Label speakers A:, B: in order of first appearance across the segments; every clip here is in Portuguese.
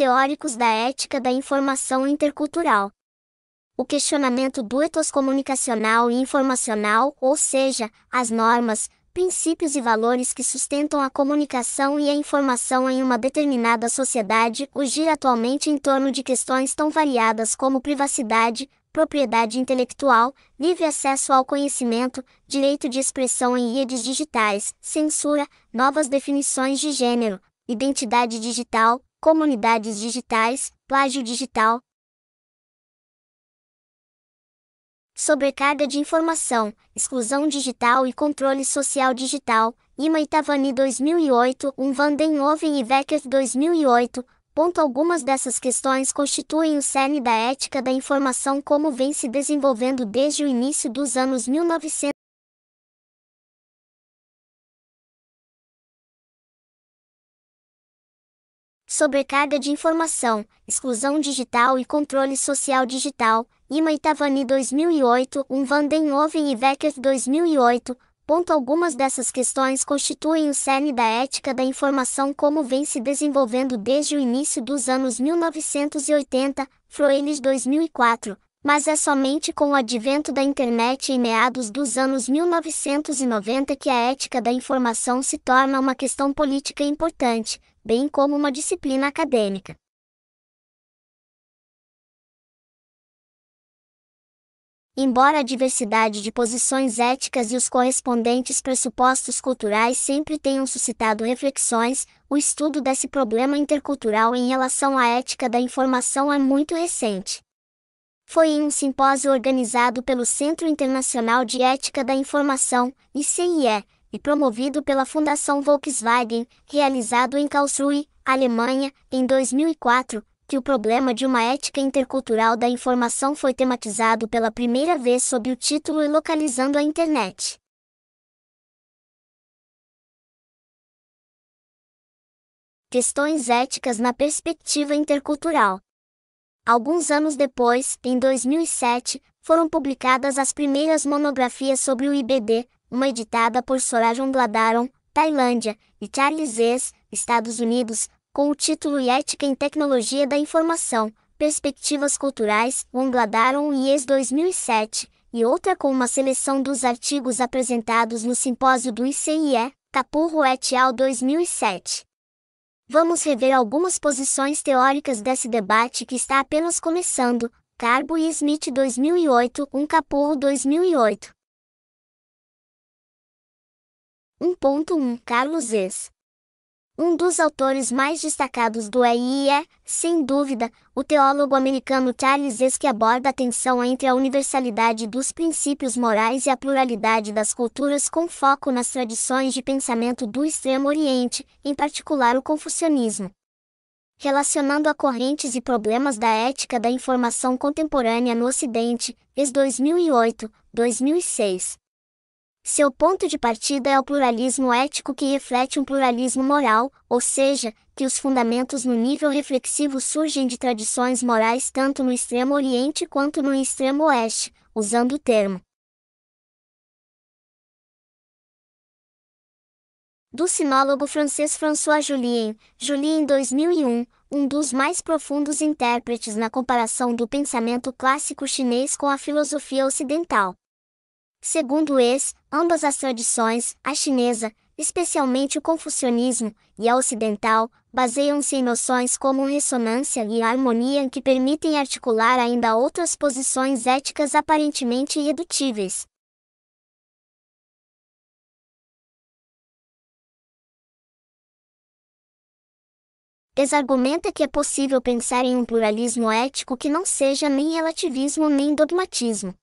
A: teóricos da ética da informação intercultural. O questionamento do etos comunicacional e informacional,
B: ou seja, as normas, princípios e valores que sustentam a comunicação e a informação em uma determinada sociedade, gira atualmente em torno de questões tão variadas como privacidade, propriedade intelectual, livre acesso ao conhecimento, direito de expressão em redes digitais, censura, novas definições de
A: gênero, identidade digital, comunidades digitais, plágio digital, sobrecarga de informação, exclusão digital e controle social digital, Ima Itavani 2008, um
B: Vandenhoven e Wecker 2008. Ponto algumas dessas questões constituem o cerne da ética da informação como vem se desenvolvendo desde o início dos anos 1900. Sobrecarga de informação, exclusão digital e controle social digital, Ima Itavani 2008, um Vandenhoven e Wecker 2008. Ponto algumas dessas questões constituem o cerne da ética da informação como vem se desenvolvendo desde o início dos anos 1980, Froeles 2004, mas é somente com o advento da internet em meados dos anos 1990 que a ética da informação se torna uma questão política importante bem como uma disciplina acadêmica.
A: Embora a diversidade de posições éticas e os correspondentes pressupostos culturais sempre tenham suscitado reflexões,
B: o estudo desse problema intercultural em relação à ética da informação é muito recente. Foi em um simpósio organizado pelo Centro Internacional de Ética da Informação, ICIE, e promovido pela Fundação Volkswagen, realizado em Karlsruhe, Alemanha, em 2004, que o problema de uma ética
A: intercultural da informação foi tematizado pela primeira vez sob o título e localizando a internet.
B: Questões éticas na perspectiva intercultural. Alguns anos depois, em 2007, foram publicadas as primeiras monografias sobre o IBD, uma editada por Sorajon Bladaron, Tailândia, e Charles Zes, Estados Unidos, com o título e Ética em Tecnologia da Informação, Perspectivas Culturais, Ongladaron e ES 2007, e outra com uma seleção dos artigos apresentados no simpósio do ICIE, Capurro et al. 2007. Vamos rever algumas posições teóricas desse debate que está apenas
A: começando, Carbo e Smith 2008, um Capurro 2008. 1.1 Carlos Es. Um dos autores mais destacados do EI é, sem dúvida, o teólogo americano
B: Charles Es que aborda a tensão entre a universalidade dos princípios morais e a pluralidade das culturas com foco nas tradições de pensamento do Extremo Oriente, em particular o confucionismo. Relacionando a correntes e problemas da ética da informação contemporânea no Ocidente, ex 2008, 2006. Seu ponto de partida é o pluralismo ético que reflete um pluralismo moral, ou seja, que os fundamentos no nível reflexivo surgem de tradições morais tanto no extremo oriente quanto no extremo oeste, usando o termo
A: do sinólogo francês François Julien, Julien 2001, um dos mais profundos intérpretes na comparação
B: do pensamento clássico chinês com a filosofia ocidental. Segundo eles, ambas as tradições, a chinesa, especialmente o confucionismo, e a ocidental, baseiam-se em noções como ressonância e harmonia que permitem articular ainda outras posições éticas aparentemente irredutíveis. Eles argumenta que é possível pensar em um pluralismo ético que não seja nem relativismo nem dogmatismo.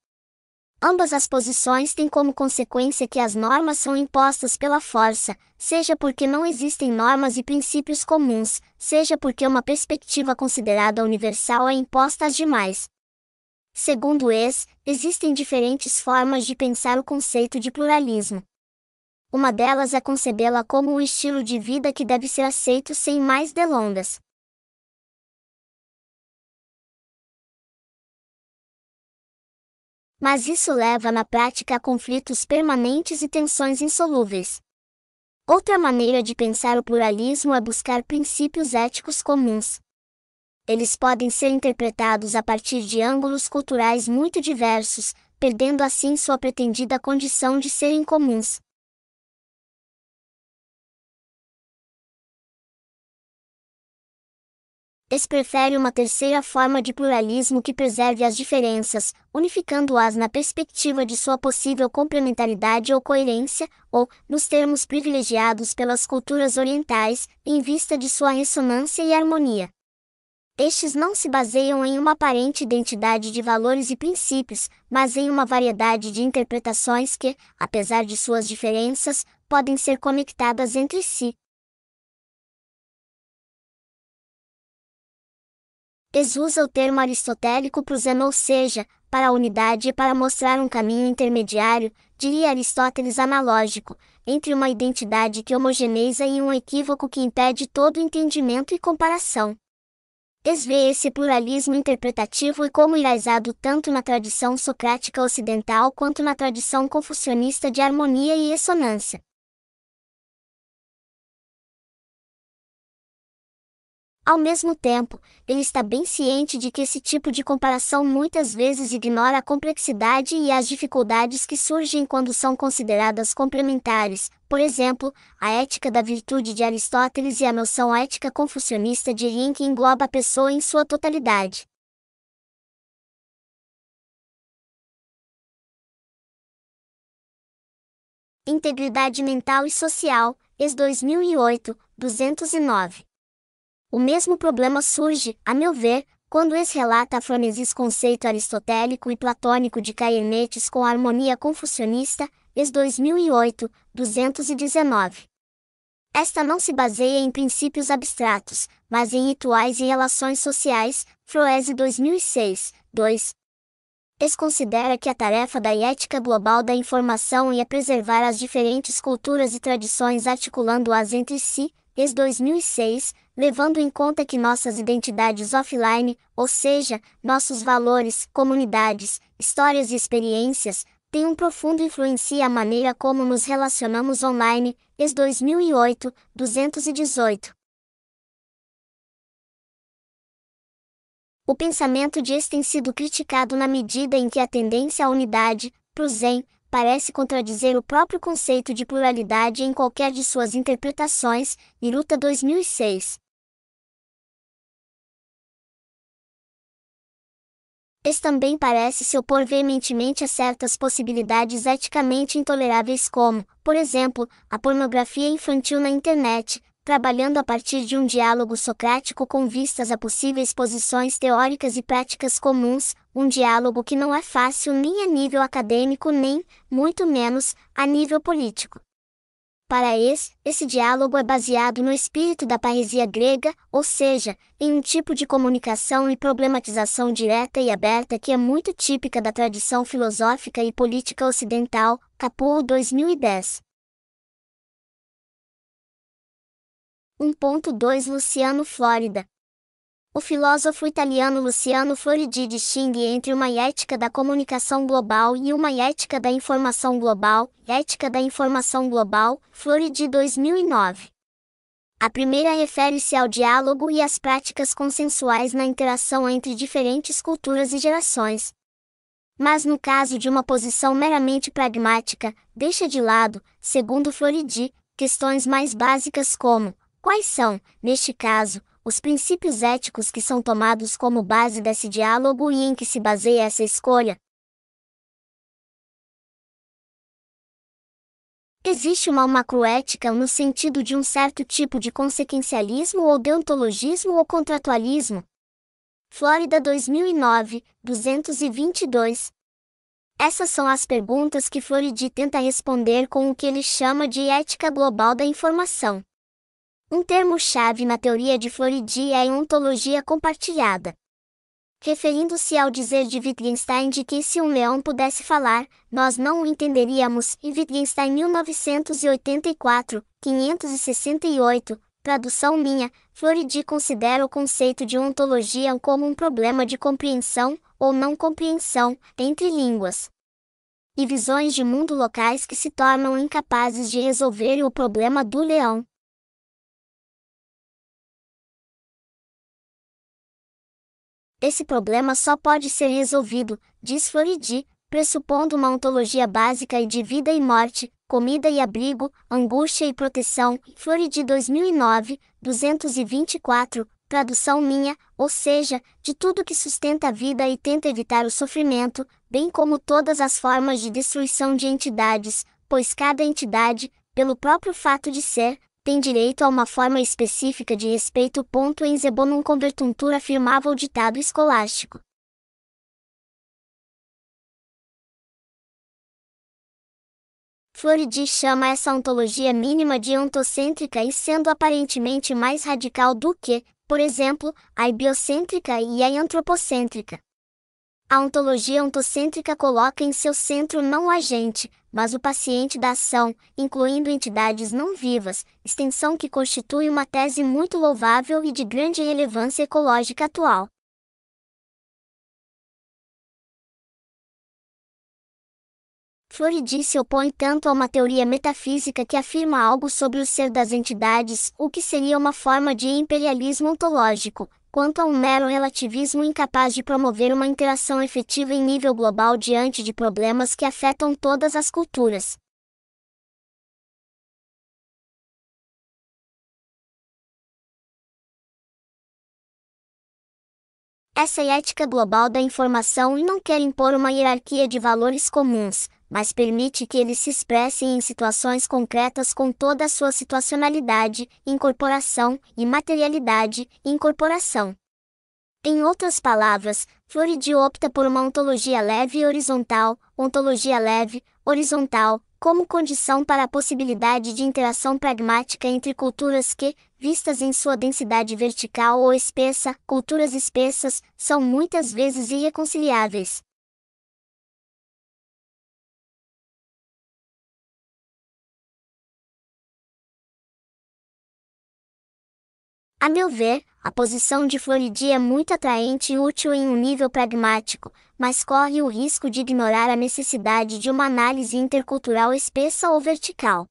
B: Ambas as posições têm como consequência que as normas são impostas pela força, seja porque não existem normas e princípios comuns, seja porque uma perspectiva considerada universal é imposta às demais. Segundo ex, existem diferentes formas de pensar o conceito
A: de pluralismo. Uma delas é concebê-la como um estilo de vida que deve ser aceito sem mais delongas. Mas isso leva na prática a conflitos permanentes e tensões insolúveis. Outra maneira de pensar o pluralismo
B: é buscar princípios éticos comuns. Eles podem ser interpretados a
A: partir de ângulos culturais muito diversos, perdendo assim sua pretendida condição de serem comuns. Ex-prefere uma terceira forma de pluralismo que preserve as diferenças, unificando-as na perspectiva de sua possível complementaridade
B: ou coerência, ou, nos termos privilegiados pelas culturas orientais, em vista de sua ressonância e harmonia. Estes não se baseiam em uma aparente identidade de valores e princípios, mas em uma variedade de interpretações que, apesar de suas diferenças, podem ser conectadas entre si.
A: Desusa o termo aristotélico para Zeno, ou seja, para a unidade e para mostrar um caminho intermediário, diria
B: Aristóteles analógico, entre uma identidade que homogeneiza e um equívoco que impede todo entendimento e comparação. Desvê esse pluralismo interpretativo
A: e como enraizado tanto na tradição socrática ocidental quanto na tradição confucionista de harmonia e ressonância.
B: Ao mesmo tempo, ele está bem ciente de que esse tipo de comparação muitas vezes ignora a complexidade e as dificuldades que surgem quando são consideradas complementares, por exemplo, a ética da virtude de Aristóteles e a noção ética confucionista de Yin que engloba a pessoa em sua totalidade. Integridade Mental e Social, ex 2008, 209. O mesmo problema surge, a meu ver, quando ex-relata a Franesis conceito aristotélico e platônico de Caernetes com a harmonia confucionista, ex 2008, 219. Esta não se baseia em princípios abstratos, mas em rituais e relações sociais, Froese 2006, 2. Es considera que a tarefa da ética global da informação é preservar as diferentes culturas e tradições articulando-as entre si, ex 2006, levando em conta que nossas identidades offline, ou seja, nossos valores, comunidades, histórias e experiências, têm um profundo influência a
A: maneira como nos relacionamos online, ex 2008, 218. O pensamento de ex tem sido criticado na medida em que a tendência à unidade, pro Zen, parece
B: contradizer o próprio conceito de pluralidade em qualquer de suas interpretações, Iruta
C: 2006.
B: Esse também parece se opor veementemente a certas possibilidades eticamente intoleráveis como, por exemplo, a pornografia infantil na internet, trabalhando a partir de um diálogo socrático com vistas a possíveis posições teóricas e práticas comuns, um diálogo que não é fácil nem a nível acadêmico nem, muito menos, a nível político. Para esse, esse diálogo é baseado no espírito da parresia grega, ou seja, em um tipo de comunicação e problematização direta
A: e aberta que é muito típica da tradição filosófica e política ocidental, Capurro 2010. 1.2 Luciano Flórida, o filósofo italiano Luciano Floridi
B: distingue entre uma ética da comunicação global e uma ética da informação global, Ética da Informação Global, Floridi 2009. A primeira refere-se ao diálogo e às práticas consensuais na interação entre diferentes culturas e gerações. Mas no caso de uma posição meramente pragmática, deixa de lado, segundo Floridi, questões mais básicas como: quais são,
A: neste caso, os princípios éticos que são tomados como base desse diálogo e em que se baseia essa escolha. Existe uma macroética no sentido de um certo tipo de
B: consequencialismo ou deontologismo ou contratualismo. Flórida 2009, 222. Essas são as perguntas que Floridi tenta responder com o que ele chama de ética global da informação. Um termo-chave na teoria de Floridia é ontologia compartilhada. Referindo-se ao dizer de Wittgenstein de que se um leão pudesse falar, nós não o entenderíamos, e Wittgenstein 1984, 568, tradução minha, Floridi considera o conceito de ontologia como um problema de compreensão,
A: ou não compreensão, entre línguas. E visões de mundo locais que se tornam incapazes de resolver o problema do leão. Esse problema só pode ser resolvido, diz Floridi, pressupondo uma ontologia básica e de vida e
B: morte, comida e abrigo, angústia e proteção. Floridi 2009, 224, tradução minha, ou seja, de tudo que sustenta a vida e tenta evitar o sofrimento, bem como todas as formas de destruição de entidades, pois cada entidade, pelo próprio fato de ser, tem direito a uma forma específica de respeito. Ponto em Zebonum convertuntura afirmava o ditado escolástico. Floridi chama essa ontologia mínima de ontocêntrica e sendo aparentemente mais radical do que, por exemplo, a biocêntrica e a antropocêntrica. A ontologia ontocêntrica coloca em seu centro não o agente, mas o paciente da ação, incluindo entidades não vivas, extensão que constitui uma tese muito louvável e de grande relevância ecológica atual.
A: Floridi se opõe tanto a uma teoria metafísica que afirma algo sobre o ser das entidades, o que seria uma
B: forma de imperialismo ontológico, quanto a um mero relativismo incapaz de promover uma interação efetiva em nível global diante de problemas que afetam todas as culturas.
A: Essa é a ética global da informação e não quer impor uma hierarquia de valores comuns, mas permite que ele se
B: expresse em situações concretas com toda a sua situacionalidade, incorporação e materialidade, incorporação. Em outras palavras, Floridi opta por uma ontologia leve e horizontal, ontologia leve, horizontal, como condição para a possibilidade de interação pragmática entre culturas que, vistas em
A: sua densidade vertical ou espessa, culturas espessas, são muitas vezes irreconciliáveis.
B: A meu ver, a posição de Floridi é muito atraente e útil em um nível pragmático, mas corre o risco de ignorar a necessidade de uma análise intercultural espessa ou vertical.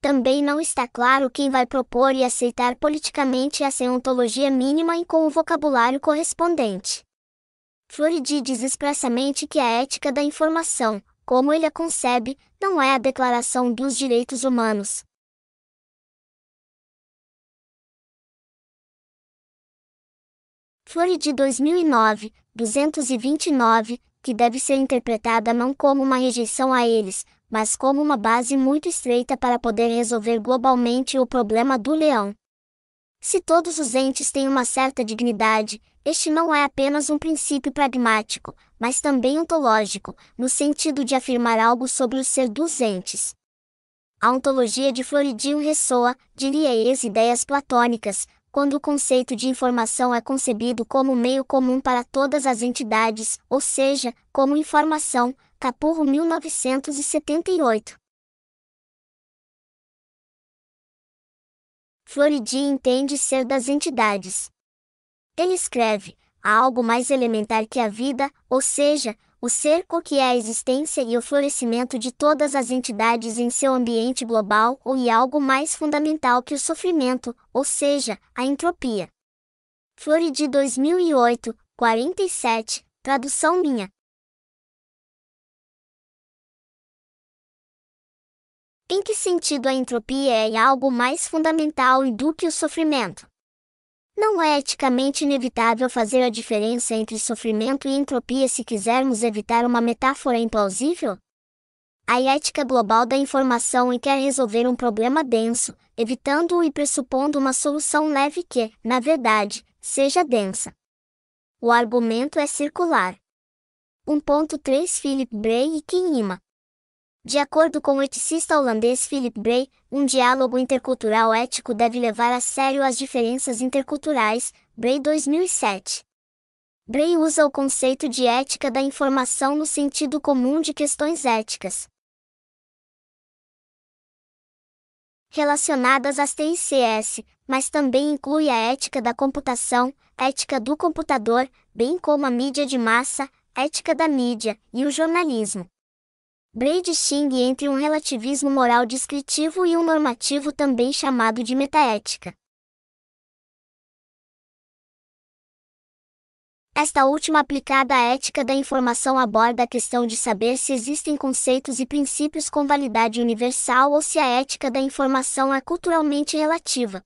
B: Também não está claro quem vai propor e aceitar politicamente essa ontologia mínima e com o vocabulário correspondente.
A: Floridi diz expressamente que a ética da informação, como ele a concebe, não é a declaração dos direitos humanos, Flore de 2009, 229, que deve ser interpretada não como uma rejeição a eles, mas como
B: uma base muito estreita para poder resolver globalmente o problema do leão. Se todos os entes têm uma certa dignidade, este não é apenas um princípio pragmático, mas também ontológico, no sentido de afirmar algo sobre o ser dos entes. A ontologia de Floridinho ressoa, diria ele, as ideias platônicas, quando o conceito de informação é concebido como meio comum para todas as entidades, ou seja, como informação, Capurro 1978.
C: Floridi entende
B: ser das entidades. Ele escreve, há algo mais elementar que a vida, ou seja, o cerco que é a existência e o florescimento de todas as entidades em seu ambiente global ou e algo mais fundamental que o sofrimento, ou seja, a entropia. Flore de 2008, 47,
C: tradução minha.
B: Em que sentido a entropia é algo mais fundamental e do que o sofrimento? Não é eticamente inevitável fazer a diferença entre sofrimento e entropia se quisermos evitar uma metáfora implausível? A ética global da informação e quer resolver um problema denso, evitando-o e pressupondo uma solução
A: leve que, na verdade, seja densa. O argumento é circular. 1.3 Philip Bray e Kinima de acordo com
B: o eticista holandês Philip Bray, um diálogo intercultural ético deve levar a sério as diferenças interculturais, Bray 2007. Bray usa o conceito
A: de ética da informação no sentido comum de questões éticas. Relacionadas às TICS, mas também inclui a ética da computação, ética do computador, bem como a mídia de
B: massa, ética da mídia e o jornalismo. Braid distingue entre um
A: relativismo moral descritivo e um normativo também chamado de metaética. Esta última aplicada à ética da informação aborda a questão de saber se existem conceitos e princípios com
B: validade universal ou se a ética da informação é culturalmente relativa.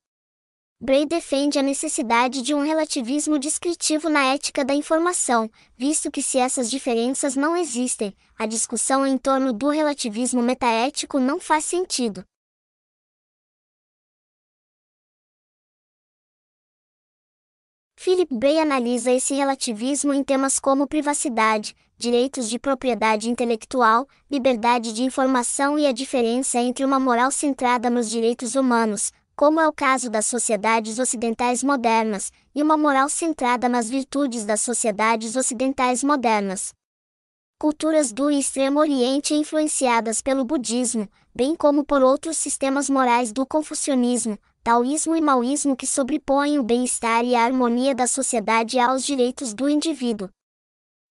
B: Bray defende a necessidade de um relativismo descritivo na ética da informação,
A: visto que se essas diferenças não existem, a discussão em torno do relativismo metaético não faz sentido.
B: Philip Bray analisa esse relativismo em temas como privacidade, direitos de propriedade intelectual, liberdade de informação e a diferença entre uma moral centrada nos direitos humanos, como é o caso das sociedades ocidentais modernas, e uma moral centrada nas virtudes das sociedades ocidentais modernas. Culturas do Extremo Oriente influenciadas pelo budismo, bem como por outros sistemas morais do confucionismo, taoísmo e maoísmo que sobrepõem o bem-estar e a harmonia da sociedade aos direitos do indivíduo.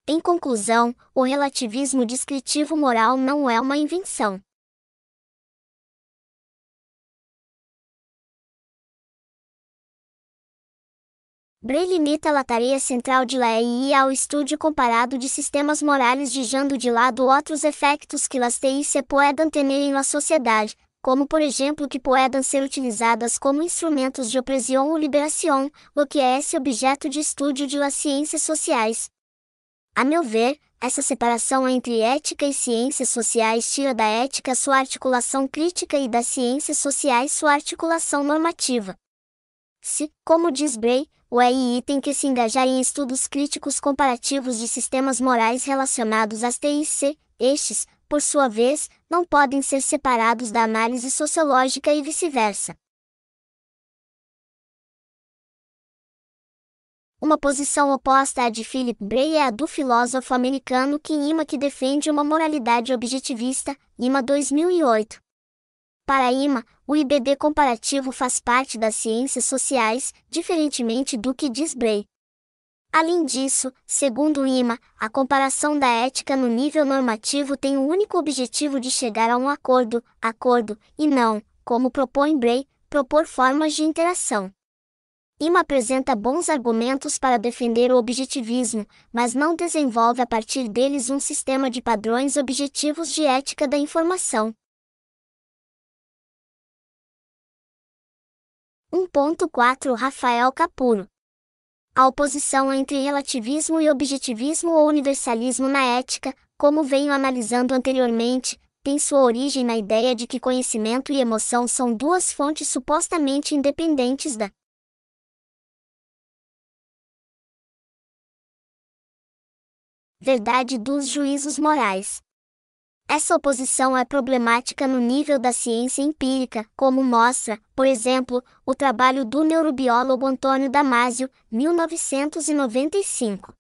B: Em conclusão, o relativismo descritivo moral não é uma invenção. Bray limita a lataria central de la e ao estudo comparado de sistemas morais deixando de lado outros efeitos que las TI se podem ter em la sociedade, como por exemplo que podem ser utilizadas como instrumentos de opressão ou liberação, o que é esse objeto de estudo de las ciências sociais. A meu ver, essa separação entre ética e ciências sociais tira da ética sua articulação crítica e das ciências sociais sua articulação normativa. Se, como diz Bray, o AI tem que se engajar em estudos críticos comparativos de sistemas morais relacionados às TIC, estes, por sua vez, não podem ser
A: separados da análise sociológica e vice-versa. Uma posição oposta à de Philip Bray é a do filósofo americano Kim Ima que defende uma moralidade objetivista, Ima 2008.
B: Para IMA, o IBD comparativo faz parte das ciências sociais, diferentemente do que diz Bray. Além disso, segundo IMA, a comparação da ética no nível normativo tem o único objetivo de chegar a um acordo, acordo, e não, como propõe Bray, propor formas de interação. IMA apresenta bons argumentos para defender o objetivismo, mas não desenvolve a partir deles um sistema de padrões objetivos de ética da informação.
C: 1.4
B: Rafael Capuro. A oposição entre relativismo e objetivismo ou universalismo na ética, como venho analisando anteriormente, tem sua origem na ideia de que conhecimento e emoção são duas fontes supostamente independentes da verdade dos juízos morais. Essa oposição é problemática no nível da ciência empírica, como mostra, por exemplo, o trabalho do neurobiólogo Antônio Damasio, 1995.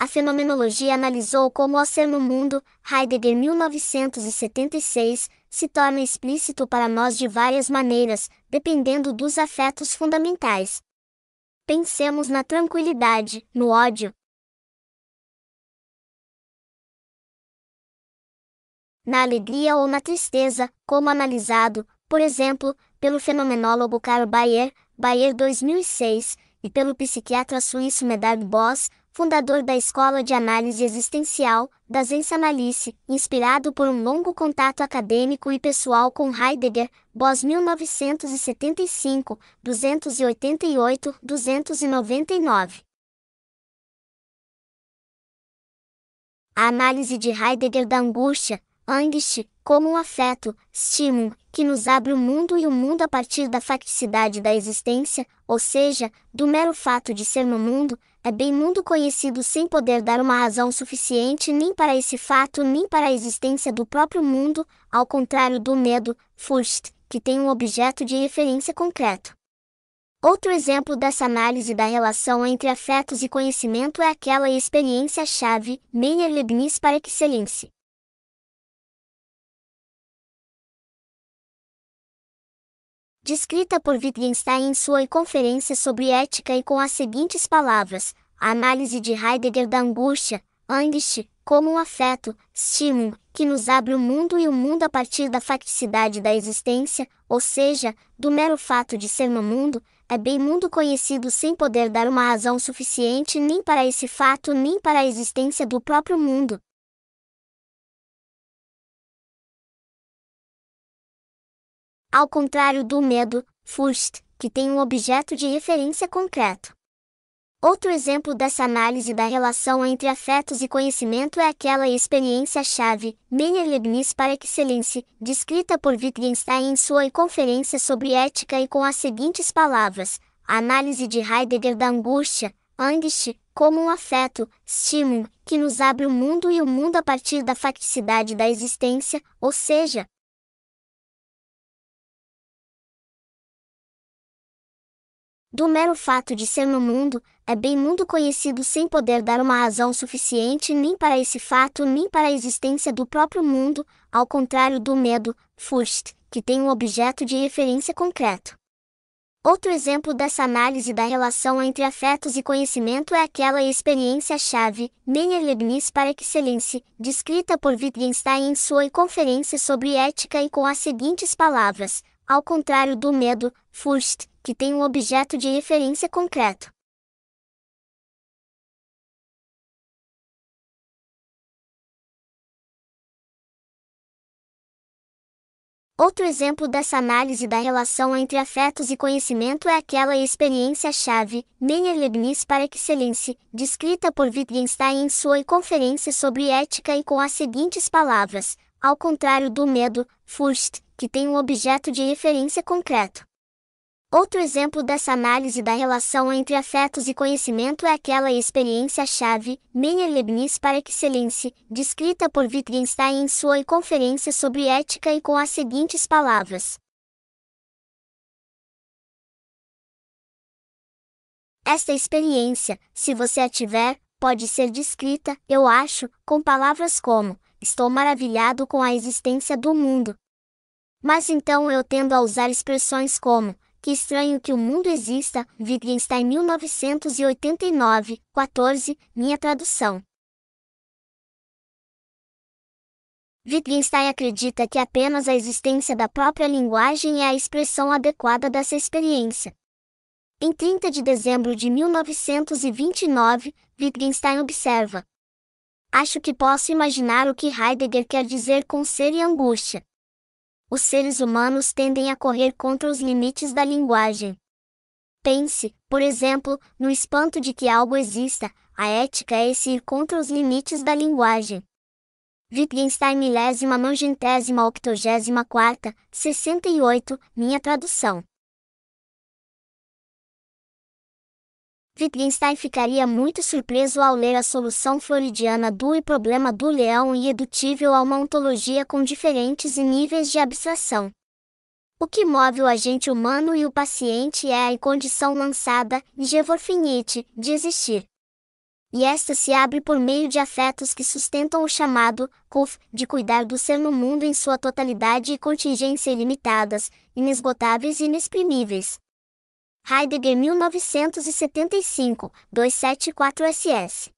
B: A fenomenologia analisou como o ser no mundo, Heidegger 1976, se torna explícito para nós de várias maneiras, dependendo dos afetos fundamentais. Pensemos na tranquilidade, no ódio,
A: na alegria ou na tristeza, como analisado, por exemplo, pelo fenomenólogo Karl Bayer, Bayer
B: 2006, e pelo psiquiatra suíço Medard Boss, fundador da Escola de Análise Existencial, da Zensanalice, inspirado por um longo contato acadêmico e pessoal com Heidegger, Boss 1975,
A: 288-299. A análise de Heidegger da angústia, Angst, como um afeto,
B: estímulo, que nos abre o mundo e o mundo a partir da facticidade da existência, ou seja, do mero fato de ser no mundo, é bem mundo conhecido sem poder dar uma razão suficiente nem para esse fato nem para a existência do próprio mundo, ao contrário do medo, Furcht, que tem um objeto de referência concreto. Outro
A: exemplo dessa análise da relação entre afetos e conhecimento é aquela experiência-chave, Meyer-Leibniz para excelência. descrita por Wittgenstein em sua conferência sobre ética e com as seguintes palavras: a análise de Heidegger da angústia,
B: angst, como um afeto, estímulo, que nos abre o mundo e o mundo a partir da facticidade da existência, ou seja, do mero fato de ser no mundo, é bem
A: mundo conhecido sem poder dar uma razão suficiente nem para esse fato nem para a existência do próprio mundo, Ao contrário do medo, fust, que tem um objeto de referência concreto. Outro exemplo dessa análise da relação entre
B: afetos e conhecimento é aquela experiência-chave, Meyer-Leibniz par excellence, descrita por Wittgenstein em sua conferência sobre ética e com as seguintes palavras: a análise de Heidegger da angústia, Angst, como um afeto, Stimmung, que nos abre o mundo e o mundo a partir da facticidade da existência, ou seja, Do mero fato de ser no mundo, é bem mundo conhecido sem poder dar uma razão suficiente nem para esse fato nem para a existência do próprio mundo, ao contrário do medo, Furst, que tem um objeto de referência concreto. Outro exemplo dessa análise da relação entre afetos e conhecimento é aquela experiência-chave, Meyer-Leibniz para excelência, descrita por Wittgenstein em sua conferência sobre ética
A: e com as seguintes palavras, ao contrário do medo, Furst, que tem um objeto de referência concreto.
B: Outro exemplo dessa análise da relação entre afetos e conhecimento é aquela experiência-chave, Meyer-Leibniz para excelência, descrita por Wittgenstein em sua conferência sobre ética e com as seguintes palavras, ao contrário do medo, Furcht, que tem um objeto de referência concreto. Outro exemplo dessa análise da relação entre afetos e conhecimento é aquela experiência-chave, Meyer-Leibniz
A: para excelência, descrita por Wittgenstein em sua conferência sobre ética e com as seguintes palavras.
B: Esta experiência, se você a tiver, pode ser descrita, eu acho, com palavras como: Estou maravilhado com a existência do mundo. Mas então eu tendo a usar expressões como: que estranho que o mundo exista,
A: Wittgenstein 1989, 14, minha tradução. Wittgenstein acredita que apenas a existência da própria linguagem é a expressão adequada dessa experiência.
B: Em 30 de dezembro de 1929, Wittgenstein observa: Acho que posso imaginar o que Heidegger quer dizer com ser e angústia os seres humanos tendem a correr contra os limites da linguagem. Pense, por exemplo, no espanto de que algo exista, a ética é esse ir contra os
A: limites da linguagem. Wittgenstein milésima mangentésima octogésima quarta, 68, minha tradução. Wittgenstein ficaria muito surpreso ao ler a solução
B: floridiana do e problema do leão e edutível a uma ontologia com diferentes níveis de abstração. O que move o agente humano e o paciente é a condição lançada, gevorfinite, de existir. E esta se abre por meio de afetos que sustentam o chamado, kuf, de cuidar do ser no mundo em sua totalidade e contingência ilimitadas, inesgotáveis e inexprimíveis. Heidegger 1975, 274 SS.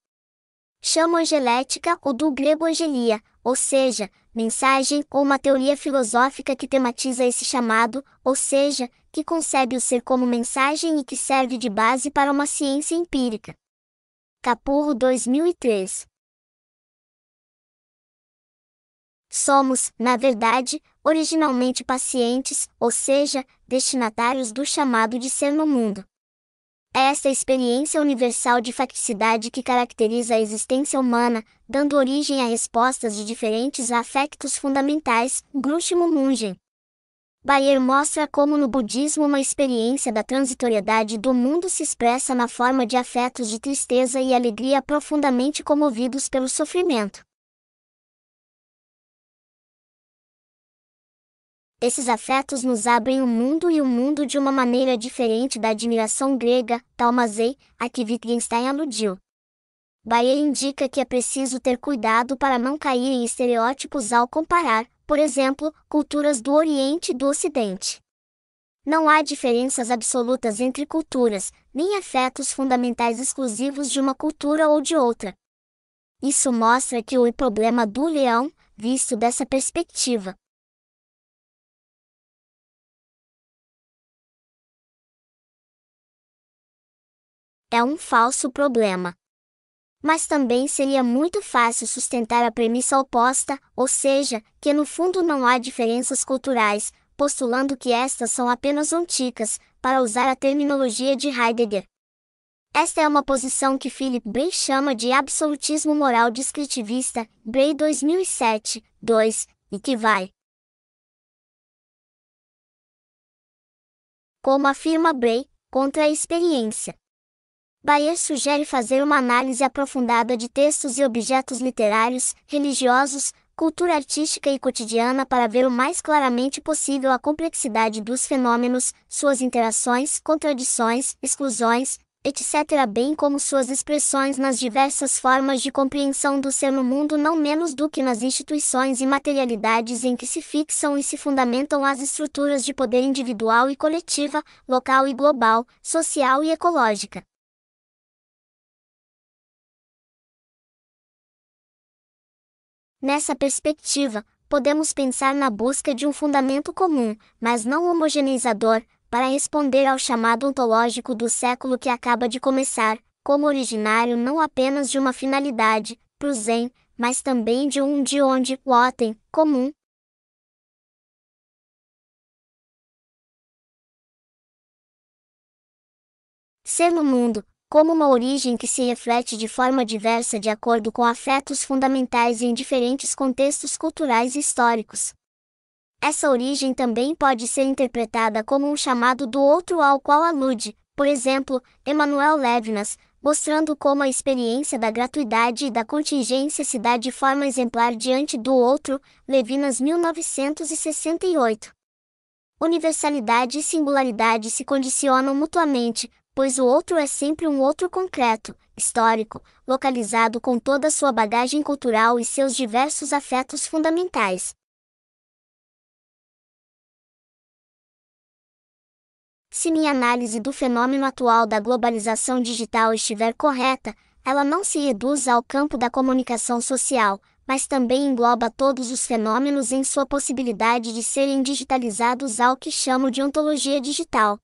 B: Chama angelética ou do grego angelia, ou seja, mensagem ou uma teoria filosófica que tematiza esse chamado, ou seja, que concebe o ser como mensagem e que
A: serve de base para uma ciência empírica. Capurro 2003. Somos, na verdade, originalmente pacientes, ou seja, destinatários do chamado de ser no mundo.
B: É esta experiência universal de facticidade que caracteriza a existência humana, dando origem a respostas de diferentes afectos fundamentais, Grúximo Mungen. Bayer mostra como no budismo uma experiência da transitoriedade
A: do mundo se expressa na forma de afetos de tristeza e alegria profundamente comovidos pelo sofrimento.
B: Esses afetos nos abrem o um mundo e o um mundo de uma maneira diferente da admiração grega, Talmazei, a que Wittgenstein aludiu. Bayer indica que é preciso ter cuidado para não cair em estereótipos ao comparar, por exemplo, culturas do Oriente e do Ocidente. Não há diferenças absolutas entre culturas, nem afetos fundamentais exclusivos de uma cultura ou de outra. Isso mostra que o problema do leão, visto dessa perspectiva,
A: é um falso problema. Mas também seria muito fácil sustentar a premissa oposta, ou seja, que no fundo não há diferenças
B: culturais, postulando que estas são apenas onticas, para usar a terminologia de Heidegger. Esta é uma posição que Philip Bray chama de absolutismo moral
A: descritivista, Bray 2007, 2, e que vai. Como afirma Bray, contra a experiência. Bayer sugere fazer uma análise aprofundada de textos e
B: objetos literários, religiosos, cultura artística e cotidiana para ver o mais claramente possível a complexidade dos fenômenos, suas interações, contradições, exclusões, etc., bem como suas expressões nas diversas formas de compreensão do ser no mundo, não menos do que nas instituições e materialidades em que se fixam e se
A: fundamentam as estruturas de poder individual e coletiva, local e global, social e ecológica. Nessa perspectiva, podemos pensar na busca de um fundamento comum, mas não homogeneizador, para responder ao chamado ontológico
B: do século que acaba de começar, como originário não apenas de uma finalidade, para o Zen, mas também de um de onde o otem, comum. Ser no mundo, como uma origem que se reflete de forma diversa de acordo com afetos fundamentais em diferentes contextos culturais e históricos. Essa origem também pode ser interpretada como um chamado do outro ao qual alude, por exemplo, Emmanuel Levinas, mostrando como a experiência da gratuidade e da contingência se dá de forma exemplar diante do outro, Levinas 1968. Universalidade e singularidade se condicionam mutuamente, pois o outro é sempre um outro concreto, histórico, localizado com toda sua bagagem cultural e seus diversos afetos fundamentais.
A: Se minha análise do fenômeno atual da globalização digital estiver correta, ela não se reduz ao campo da
B: comunicação social, mas também engloba todos os fenômenos em sua possibilidade de serem digitalizados ao que chamo de ontologia digital.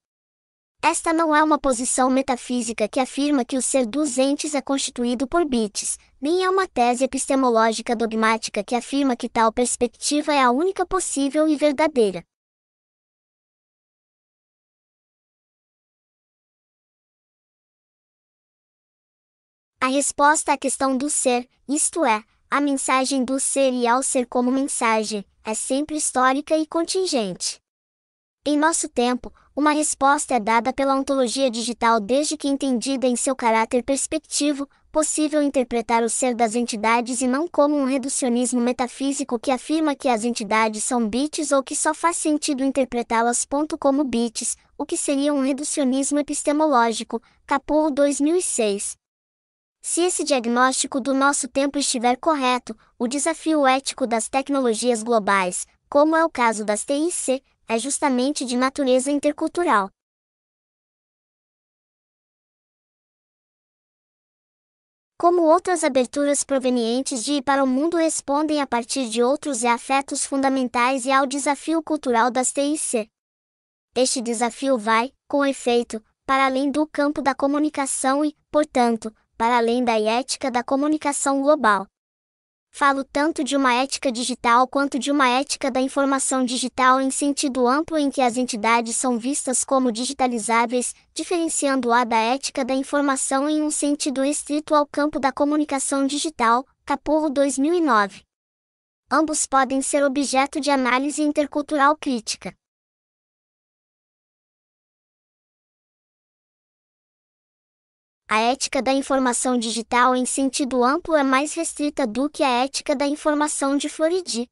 B: Esta não é uma posição metafísica que afirma que o ser dos entes é constituído por bits, nem é uma tese epistemológica dogmática que afirma que tal perspectiva é a única possível e
C: verdadeira.
A: A resposta à questão do ser, isto é, a mensagem do ser e ao ser como mensagem, é sempre histórica e
B: contingente. Em nosso tempo, uma resposta é dada pela ontologia digital desde que entendida em seu caráter perspectivo, possível interpretar o ser das entidades e não como um reducionismo metafísico que afirma que as entidades são bits ou que só faz sentido interpretá-las como bits, o que seria um reducionismo epistemológico, Capô 2006. Se esse diagnóstico do nosso tempo estiver correto, o desafio ético das tecnologias globais, como é o caso das TIC, é justamente de natureza intercultural.
A: Como outras aberturas provenientes de e para o mundo respondem a partir de outros e afetos fundamentais e ao desafio
B: cultural das TIC. Este desafio vai, com efeito, para além do campo da comunicação e, portanto, para além da ética da comunicação global falo tanto de uma ética digital quanto de uma ética da informação digital em sentido amplo em que as entidades são vistas como digitalizáveis, diferenciando-a da ética da informação em um sentido estrito ao campo da comunicação digital, Capurro 2009. Ambos podem ser objeto de análise intercultural
C: crítica.
A: A ética da informação digital em sentido amplo é mais restrita do que a ética da informação de Floridi.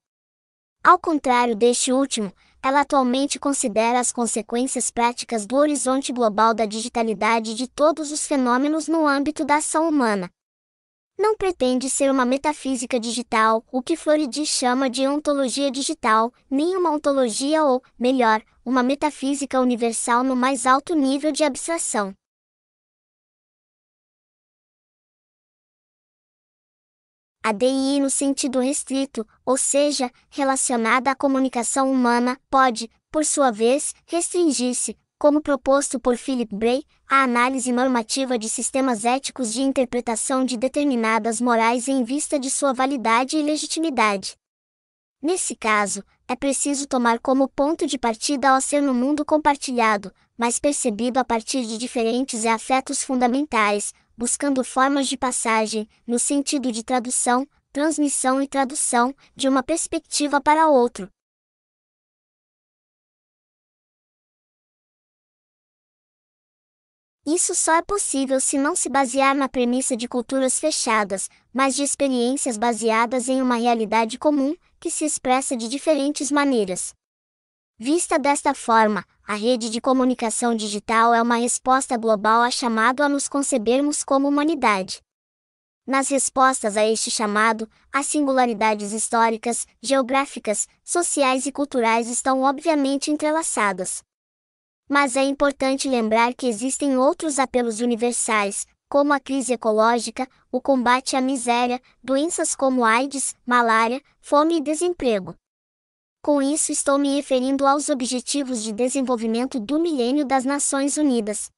A: Ao contrário deste último,
B: ela atualmente considera as consequências práticas do horizonte global da digitalidade de todos os fenômenos no âmbito da ação humana. Não pretende ser uma metafísica digital, o que Floridi chama de ontologia digital, nem uma ontologia ou, melhor, uma metafísica universal no mais alto nível de abstração. a DI no sentido restrito, ou seja, relacionada à comunicação humana, pode, por sua vez, restringir-se, como proposto por Philip Bray, à análise normativa de sistemas éticos de interpretação de determinadas morais em vista de sua validade e legitimidade. Nesse caso, é preciso tomar como ponto de partida o ser no mundo compartilhado, mas percebido a partir de diferentes afetos fundamentais, buscando formas de passagem, no sentido de tradução, transmissão e tradução, de uma perspectiva para outra. Isso só é possível se não se basear na premissa de culturas fechadas, mas de experiências baseadas em uma realidade comum, que se expressa de diferentes maneiras. Vista desta forma, a rede de comunicação digital é uma resposta global a chamado a nos concebermos como humanidade. Nas respostas a este chamado, as singularidades históricas, geográficas, sociais e culturais estão obviamente entrelaçadas. Mas é importante lembrar que existem outros apelos universais, como a crise ecológica, o combate à miséria, doenças como AIDS, malária, fome e desemprego. Com isso estou me referindo aos Objetivos de Desenvolvimento do Milênio das Nações Unidas,